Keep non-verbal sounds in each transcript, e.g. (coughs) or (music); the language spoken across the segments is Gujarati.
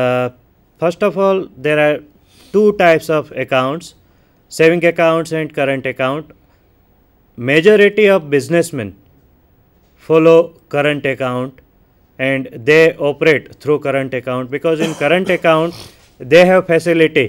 uh, first of all there are two types of accounts saving accounts and current account majority of businessmen follow current account and they operate through current account because in current account they have facility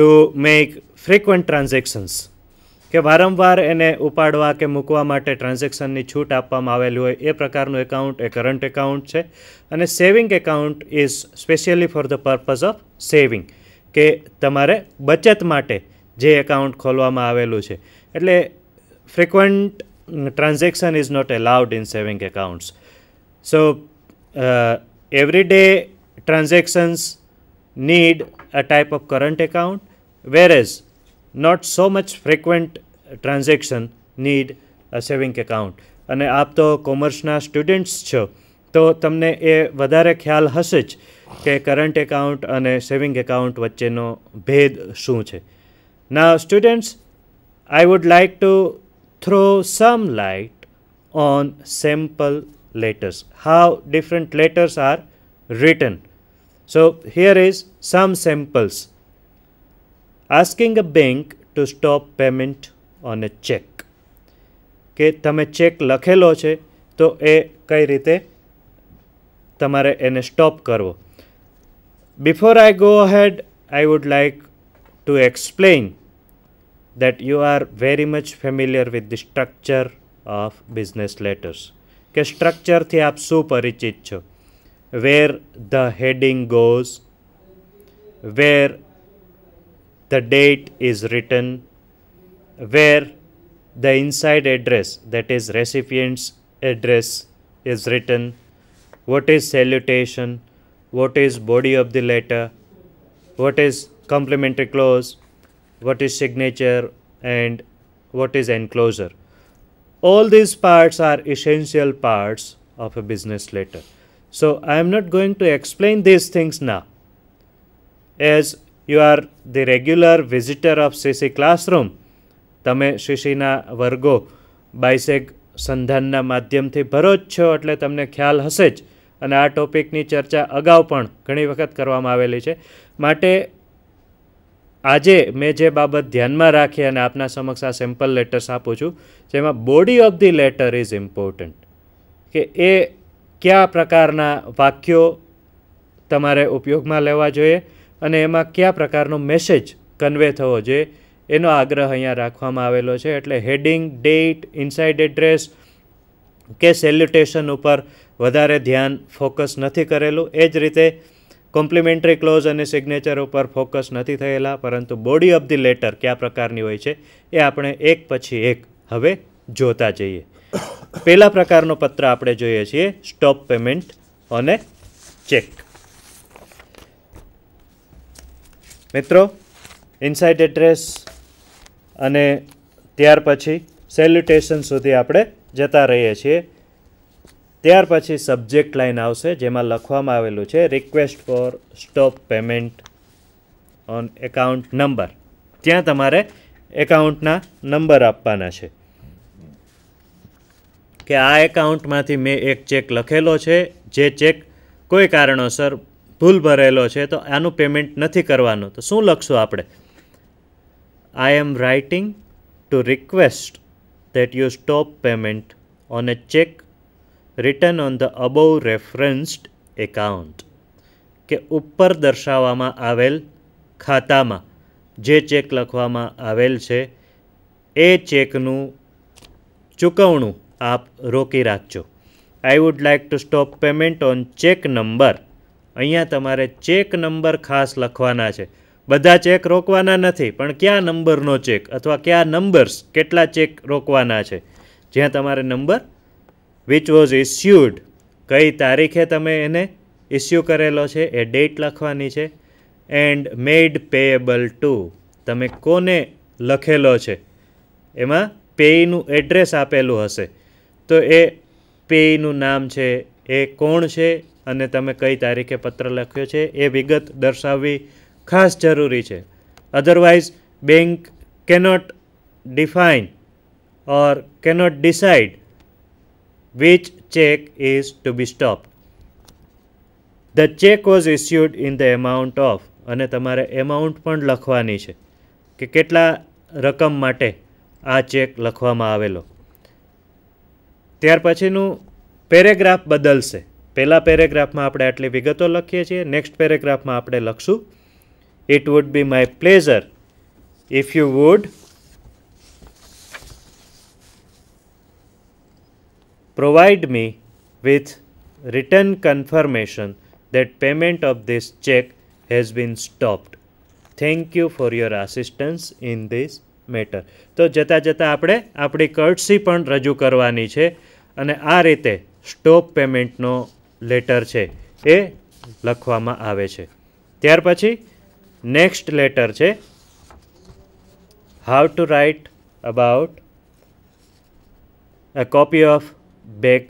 to make frequent transactions કે વારંવાર એને ઉપાડવા કે મૂકવા માટે ટ્રાન્ઝેક્શનની છૂટ આપવામાં આવેલી હોય એ પ્રકારનું એકાઉન્ટ એ કરંટ એકાઉન્ટ છે અને saving account is specially for the purpose of saving કે તમારે બચત માટે જે એકાઉન્ટ ખોલવામાં આવેલું છે એટલે frequent transaction is not allowed in saving accounts so every day transactions need a type of current account whereas not so much frequent transaction need a saving account અને આપ તો કોમર્સના સ્ટુડન્ટ્સ છો તો તમને એ વધારે ખ્યાલ હશે જ કે કરંટ એકાઉન્ટ અને સેવિંગ એકાઉન્ટ વચ્ચેનો ભેદ શું છે ના students I would like to throw some light on sample letters, how different letters are written. So, here is some samples. Asking a bank to stop payment on a cheque કે તમે ચેક લખેલો છે તો એ કઈ રીતે તમારે એને સ્ટોપ કરવો before I go ahead I would like to explain that you are very much familiar with the structure of business letters કે સ્ટ્રક્ચરથી આપ શું પરિચિત છો where the heading goes where the date is written where the inside address that is recipient's address is written what is salutation what is body of the letter what is complementary clause what is signature and what is enclosure all these parts are essential parts of a business letter so i am not going to explain these things now as you are the regular visitor of CC classroom તમે સીસીના વર્ગો બાયસેગ સંધાનના માધ્યમથી ભરો જ છો એટલે તમને ખ્યાલ હશે જ અને આ ટોપિકની ચર્ચા અગાઉ પણ ઘણી વખત કરવામાં આવેલી છે માટે આજે મેં જે બાબત ધ્યાનમાં રાખી અને આપના સમક્ષ આ સેમ્પલ લેટર્સ આપું છું જેમાં body of the letter is important કે એ કયા પ્રકારના વાક્યો તમારે ઉપયોગમાં લેવા જોઈએ અને એમાં કયા પ્રકારનો મેસેજ કન્વે થવો જોઈએ એનો આગ્રહ અહીંયા રાખવામાં આવેલો છે એટલે હેડિંગ ડેટ ઇનસાઇડ એડ્રેસ કે સેલ્યુટેશન ઉપર વધારે ધ્યાન ફોકસ નથી કરેલું એ જ રીતે કોમ્પ્લિમેન્ટરી ક્લોઝ અને સિગ્નેચર ઉપર ફોકસ નથી થયેલા પરંતુ બોડી ઓફ ધી લેટર કયા પ્રકારની હોય છે એ આપણે એક પછી એક હવે જોતા જઈએ (coughs) પહેલા પ્રકારનો પત્ર આપણે જોઈએ છીએ સ્ટોપ પેમેન્ટ અને ચેક મિત્રો ઇનસાઇડ એડ્રેસ અને ત્યાર પછી સેલ્યુટેશન સુધી આપણે જતા રહીએ છીએ ત્યાર પછી સબ્જેક્ટ લાઇન આવશે જેમાં લખવામાં આવેલું છે request for stop payment on account number ત્યાં તમારે એકાઉન્ટના નંબર આપવાના છે કે આ એકાઉન્ટમાંથી મેં એક ચેક લખેલો છે જે ચેક કોઈ કારણોસર ભૂલ ભરેલો છે તો આનું પેમેન્ટ નથી કરવાનું તો શું લખશું આપણે I am writing to request that you stop payment on a cheque return on the above referenced account કે ઉપર દર્શાવવામાં આવેલ ખાતામાં જે ચેક લખવામાં આવેલ છે એ ચેકનું ચૂકવણું આપ રોકી રાખજો I would like to stop payment on cheque number અહીંયા તમારે ચેક નંબર ખાસ લખવાના છે બધા ચેક રોકવાના નથી પણ કયા નંબરનો ચેક અથવા કયા નંબર્સ કેટલા ચેક રોકવાના છે જ્યાં તમારે નંબર વિચ વોઝ ઇસ્યુડ કઈ તારીખે તમે એને ઇસ્યુ કરેલો છે એ ડેટ લખવાની છે એન્ડ મેડ પેએબલ ટુ તમે કોને લખેલો છે એમાં પેઈનું એડ્રેસ આપેલું હશે તો એ પેઈનું નામ છે એ કોણ છે અને તમે કઈ તારીખે પત્ર લખ્યો છે એ વિગત દર્શાવવી ખાસ જરૂરી છે otherwise bank cannot define or cannot decide which cheque is to be stop the cheque was issued in the amount of અને તમારે એમાઉન્ટ પણ લખવાની છે કે કેટલા રકમ માટે આ ચેક લખવામાં આવેલો ત્યાર પછીનું પેરેગ્રાફ બદલશે પહેલા પેરેગ્રાફમાં આપણે આટલી વિગતો લખીએ છીએ નેક્સ્ટ પેરેગ્રાફમાં આપણે લખશું it would be my pleasure if you would provide me with written confirmation that payment of this check has been stopped. Thank you for your assistance in this matter. તો જતાં જતાં આપણે આપણી કર્ટસી પણ રજૂ કરવાની છે અને આ રીતે સ્ટોપ પેમેન્ટનો લેટર છે એ લખવામાં આવે છે ત્યાર પછી નેક્સ્ટ લેટર છે how to write about a copy of bank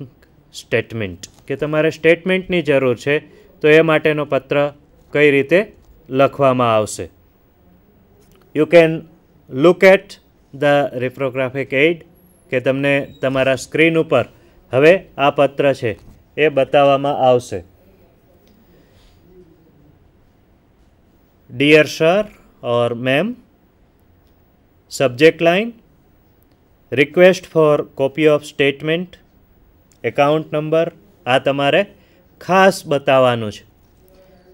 statement કે તમારે સ્ટેટમેન્ટની જરૂર છે તો એ માટેનો પત્ર કઈ રીતે લખવામાં આવશે you can look at the reprographic aid કે તમને તમારા સ્ક્રીન ઉપર હવે આ પત્ર છે એ બતાવવામાં આવશે dear sir or ma'am subject line request for copy of statement account number આ તમારે ખાસ બતાવવાનું છે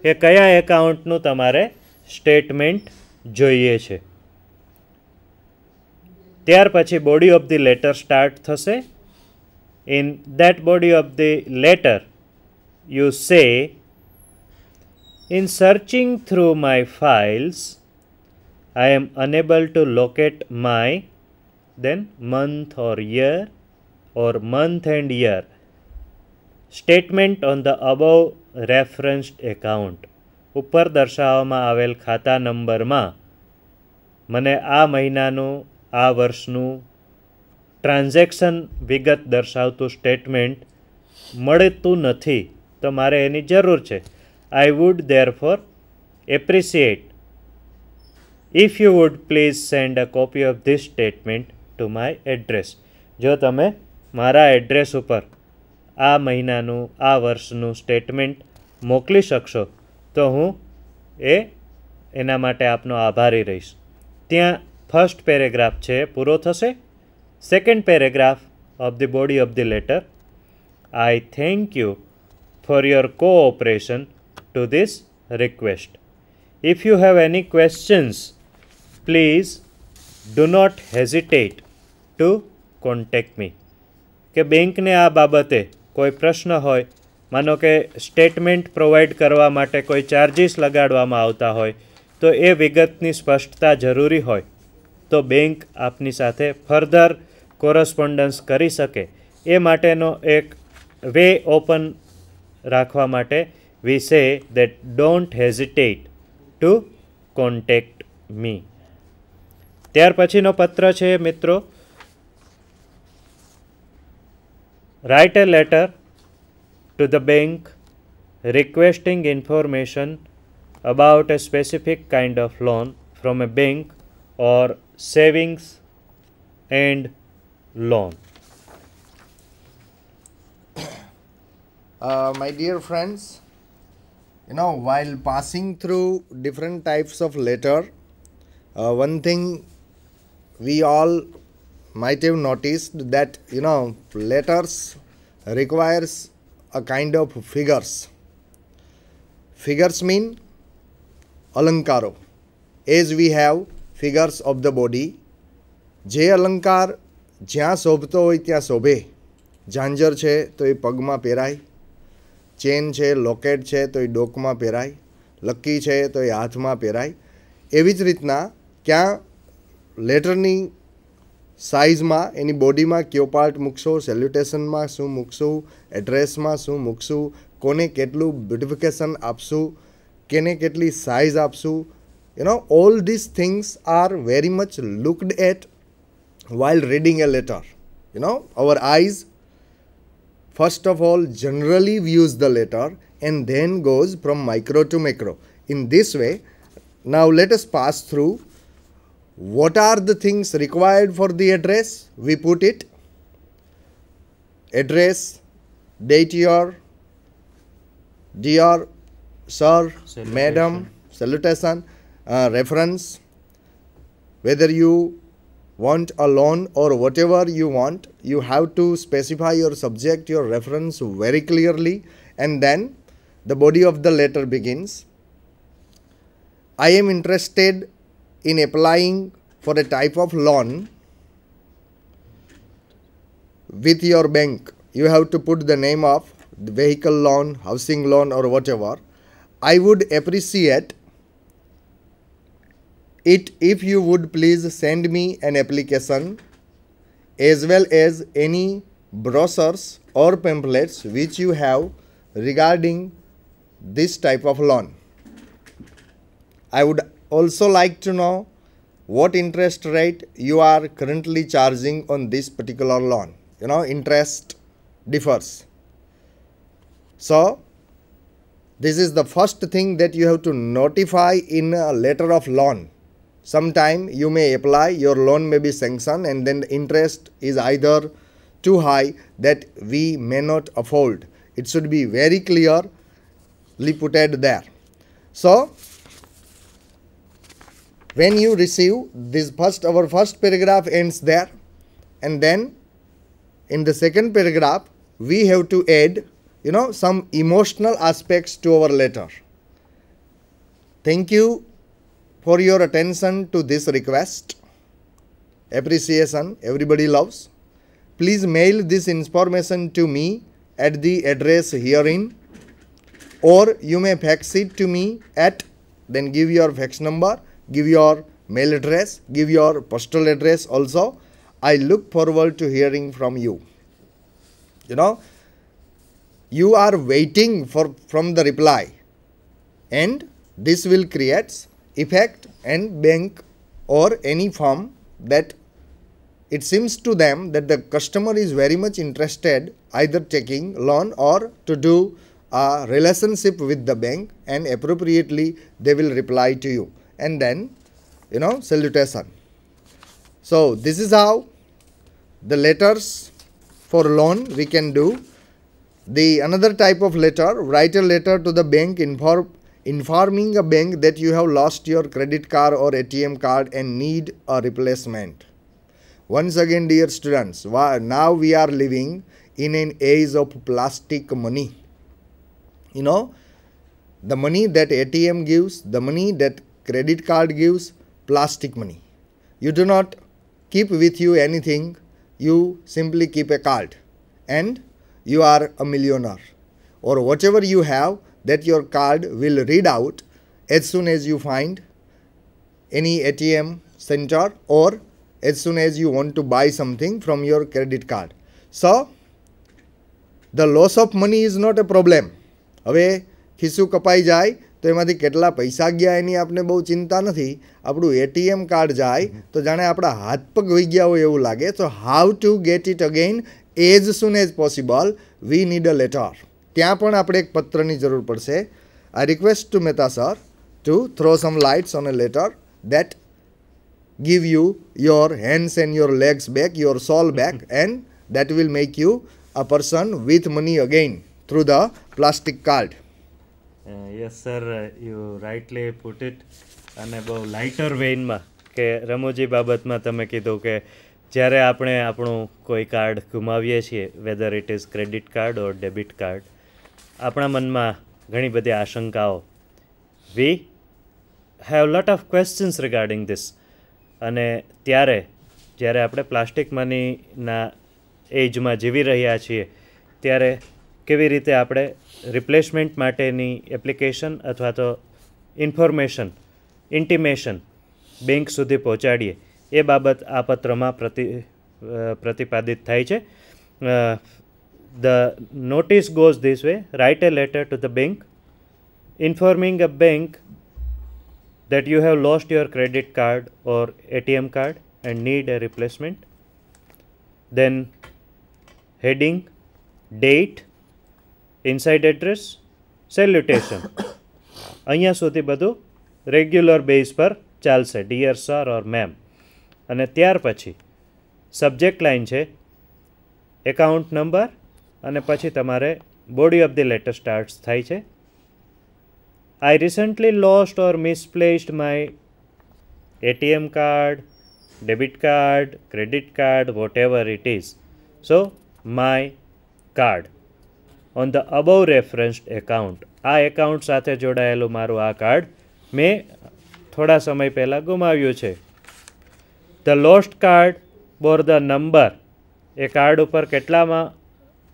કે કયા એકાઉન્ટનું તમારે સ્ટેટમેન્ટ જોઈએ છે ત્યાર પછી body of the letter start થશે in that body of the letter you say in searching through my files I am unable to locate my then month or year or month and year statement on the above referenced account ઉપર દર્શાવવામાં આવેલ ખાતા નંબરમાં મને આ મહિનાનું આ વર્ષનું ટ્રાન્ઝેક્શન વિગત દર્શાવતું સ્ટેટમેન્ટ મળતું નથી તો મારે એની જરૂર છે I would therefore appreciate if you would please send a copy of this statement to my address જો તમે મારા એડ્રેસ ઉપર આ મહિનાનું આ વર્ષનું સ્ટેટમેન્ટ મોકલી શકશો તો હું એ એના માટે આપનો આભારી રહીશ ત્યાં ફર્સ્ટ પેરેગ્રાફ છે પૂરો થશે second paragraph of the body of the letter. I thank you for your cooperation to this request. If you have any questions, please do not hesitate to contact me કે બેંકને આ બાબતે કોઈ પ્રશ્ન હોય માનો કે સ્ટેટમેન્ટ પ્રોવાઈડ કરવા માટે કોઈ ચાર્જિસ લગાડવામાં આવતા હોય તો એ વિગતની સ્પષ્ટતા જરૂરી હોય તો બેંક આપની સાથે ફર્ધર કોરસ્પોન્ડન્સ કરી શકે એ માટેનો એક વે ઓપન રાખવા માટે we say that don't hesitate to contact me ત્યાર પછીનો પત્ર છે મિત્રો write a letter to the bank requesting information about a specific kind of loan from a bank or savings and loan? Uh, my dear friends, you know, while passing through different types of letter, uh, one thing we all might have noticed that, you know, letters requires a kind of figures. Figures mean alankaro. As we have figures of the body, j alankar. જ્યાં શોભતો હોય ત્યાં શોભે ઝાંઝર છે તો એ પગમાં પહેરાય ચેન છે લોકેટ છે તો એ ડોકમાં પહેરાય લક્કી છે તો એ હાથમાં પહેરાય એવી જ રીતના ક્યાં લેટરની સાઇઝમાં એની બોડીમાં કયો પાર્ટ મૂકશો સેલ્યુટેશનમાં શું મૂકશું એડ્રેસમાં શું મૂકશું કોને કેટલું બ્યુટિફિકેશન આપશું કેને કેટલી સાઇઝ આપશું you know all this things are very much looked at while reading a letter you know our eyes first of all generally views the letter and then goes from micro to macro in this way now let us pass through what are the things required for the address we put it address date year dear sir salutation. madam salutation uh, reference whether you want a loan or whatever you want, you have to specify your subject, your reference very clearly, and then the body of the letter begins. I am interested in applying for a type of loan with your bank. You have to put the name of the vehicle loan, housing loan, or whatever. I would appreciate it if you would please send me an application as well as any brochures or pamphlets which you have regarding this type of loan. I would also like to know what interest rate you are currently charging on this particular loan. You know, interest differs. So, this is the first thing that you have to notify in a letter of loan sometime you may apply your loan may be sanctioned and then the interest is either too high that we may not afford it should be very clearly put there so when you receive this first our first paragraph ends there and then in the second paragraph we have to add you know some emotional aspects to our letter thank you for your attention to this request. Appreciation, everybody loves. Please mail this information to me at the address herein or you may fax it to me at then give your fax number, give your mail address, give your postal address also. I look forward to hearing from you. You know, you are waiting for from the reply and this will create effect and bank or any firm that it seems to them that the customer is very much interested either taking loan or to do a relationship with the bank and appropriately they will reply to you and then you know salutation so this is how the letters for loan we can do the another type of letter write a letter to the bank inform informing a bank that you have lost your credit card or ATM card and need a replacement. Once again, dear students, now we are living in an age of plastic money. You know, the money that ATM gives, the money that credit card gives, plastic money. You do not keep with you anything, you simply keep a card and you are a millionaire or whatever you have that your card will read out as soon as you find any ATM center or as soon as you want to buy something from your credit card. So, the loss of money is not a problem. હવે ખિસ્સું કપાઈ જાય તો એમાંથી કેટલા પૈસા ગયા એની આપણે બહુ ચિંતા નથી આપણું એટીએમ કાર્ડ જાય તો જાણે આપણા હાથ પગ વહી ગયા હોય એવું લાગે તો how to get it again as soon as possible we need a letter ત્યાં પણ આપણે એક પત્રની જરૂર પડશે I request to Mehta sir to throw some lights on a letter that give you your hands and your legs back, your soul back, and that will make you a person with money again through the plastic card. Uh, yes, sir, you rightly put it. અને બહુ લાઇટર વેઇનમાં કે રમૂજી બાબતમાં તમે કીધું કે જ્યારે આપણે આપણું કોઈ કાર્ડ ગુમાવીએ છીએ whether it is credit card or debit card આપણા મનમાં ઘણી બધી આશંકાઓ we have lot of questions regarding this અને ત્યારે જ્યારે આપણે પ્લાસ્ટિક મનીના એજમાં જીવી રહ્યા છીએ ત્યારે કેવી રીતે આપણે રિપ્લેસમેન્ટ માટેની એપ્લિકેશન અથવા તો ઇન્ફોર્મેશન ઇન્ટિમેશન બેંક સુધી પહોંચાડીએ એ બાબત આ પત્રમાં પ્રતિ પ્રતિપાદિત થાય છે the notice goes this way write a letter to the bank informing a bank that you have lost your credit card or ATM card and need a replacement. Then heading, date, inside address, salutation. (coughs) Anya suti badu regular base per chalsa dear sir or ma'am. Anatyar pachi subject line che account number અને પછી તમારે body of the letter start થાય છે I recently lost or misplaced my ATM card debit card credit card whatever it is so my card on the above referenced account આ એકાઉન્ટ સાથે જોડાયેલું મારું આ કાર્ડ મેં થોડા સમય પહેલાં ગુમાવ્યું છે the lost card bore the number એ કાર્ડ ઉપર કેટલામાં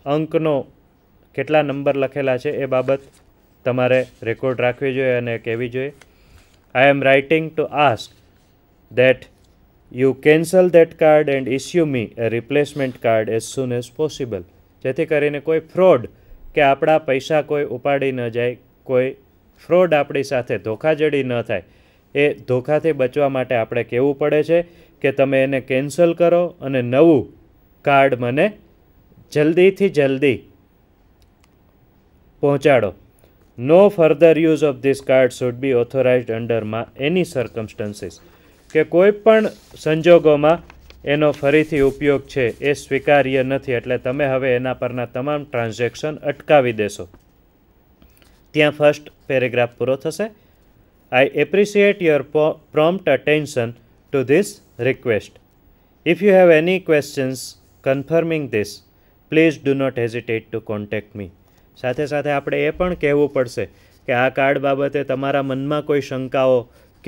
અંકનો કેટલા નંબર લખેલા છે એ બાબત તમારે રેકોર્ડ રાખવી જોઈએ અને કહેવી જોઈએ I am writing to ask that you cancel that card and issue me a replacement card as soon as possible જેથી કરીને કોઈ ફ્રોડ કે આપણા પૈસા કોઈ ઉપાડી ન જાય કોઈ ફ્રોડ આપણી સાથે ધોખાજડી ન થાય એ ધોખાથી બચવા માટે આપણે કહેવું પડે છે કે તમે એને કેન્સલ કરો અને નવું કાર્ડ મને જલ્દીથી જલ્દી પહોંચાડો no further use of this card should be authorized અંડરમાં એની સર્કમસ્ટન્સીસ કે કોઈ પણ સંજોગોમાં એનો ફરીથી ઉપયોગ છે એ સ્વીકાર્ય નથી એટલે તમે હવે એના પરના તમામ ટ્રાન્ઝેક્શન અટકાવી દેશો ત્યાં ફર્સ્ટ પેરેગ્રાફ પૂરો થશે I appreciate your prompt attention to this request if you have any questions confirming this please do not hesitate to contact me સાથે સાથે આપણે એ પણ કહેવું પડશે કે આ કાર્ડ બાબતે તમારા મનમાં કોઈ શંકાઓ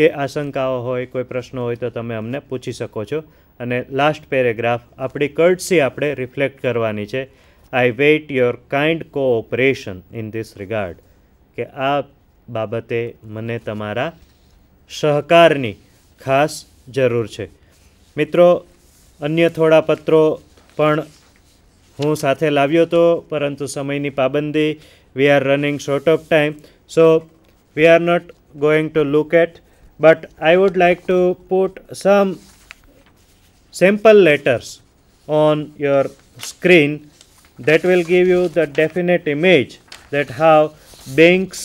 કે આશંકાઓ હોય કોઈ પ્રશ્નો હોય તો તમે અમને પૂછી શકો છો અને લાસ્ટ પેરેગ્રાફ આપણી કર્ટસી આપણે રિફ્લેક્ટ કરવાની છે I wait your kind cooperation in this regard કે આ બાબતે મને તમારા સહકારની ખાસ જરૂર છે મિત્રો અન્ય થોડા પત્રો પણ હું સાથે લાવ્યો હતો પરંતુ સમયની પાબંદી we are running short of time so we are not going to look at but I would like to put some sample letters on your screen that will give you the definite image that how banks